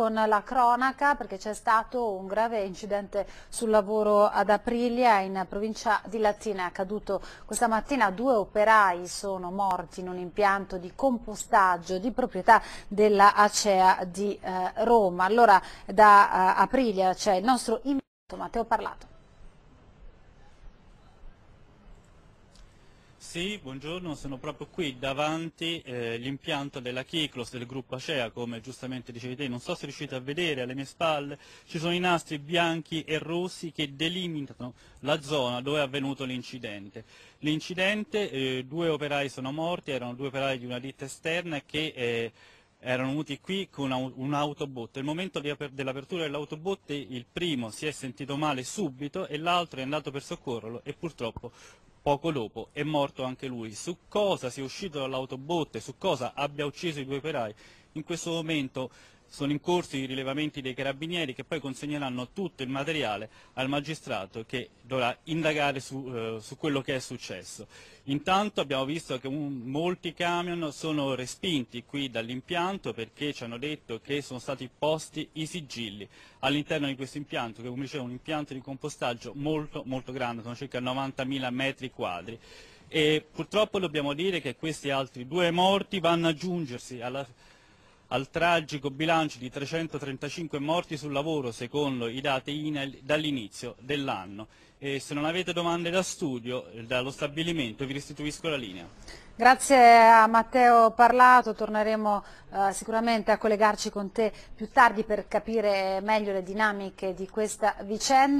con la cronaca perché c'è stato un grave incidente sul lavoro ad Aprilia in provincia di Latina. È accaduto questa mattina, due operai sono morti in un impianto di compostaggio di proprietà della Acea di eh, Roma. Allora da eh, Aprilia c'è il nostro invito Matteo Parlato. Sì, buongiorno, sono proprio qui davanti all'impianto eh, della Kiklos del gruppo Acea, come giustamente dicevi te, non so se riuscite a vedere, alle mie spalle ci sono i nastri bianchi e rossi che delimitano la zona dove è avvenuto l'incidente. L'incidente, eh, due operai sono morti, erano due operai di una ditta esterna che... Eh, erano venuti qui con un autobotte. Nel momento dell'apertura dell'autobotte il primo si è sentito male subito e l'altro è andato per soccorrerlo e purtroppo poco dopo è morto anche lui. Su cosa sia uscito dall'autobotte, su cosa abbia ucciso i due operai, in questo momento sono in corso i rilevamenti dei carabinieri che poi consegneranno tutto il materiale al magistrato che dovrà indagare su, eh, su quello che è successo. Intanto abbiamo visto che un, molti camion sono respinti qui dall'impianto perché ci hanno detto che sono stati posti i sigilli all'interno di questo impianto, che come dicevo è un impianto di compostaggio molto molto grande, sono circa 90.000 metri quadri. E purtroppo dobbiamo dire che questi altri due morti vanno ad aggiungersi alla al tragico bilancio di 335 morti sul lavoro secondo i dati INAIL dall'inizio dell'anno. se non avete domande da studio, dallo stabilimento, vi restituisco la linea. Grazie a Matteo Parlato, torneremo eh, sicuramente a collegarci con te più tardi per capire meglio le dinamiche di questa vicenda.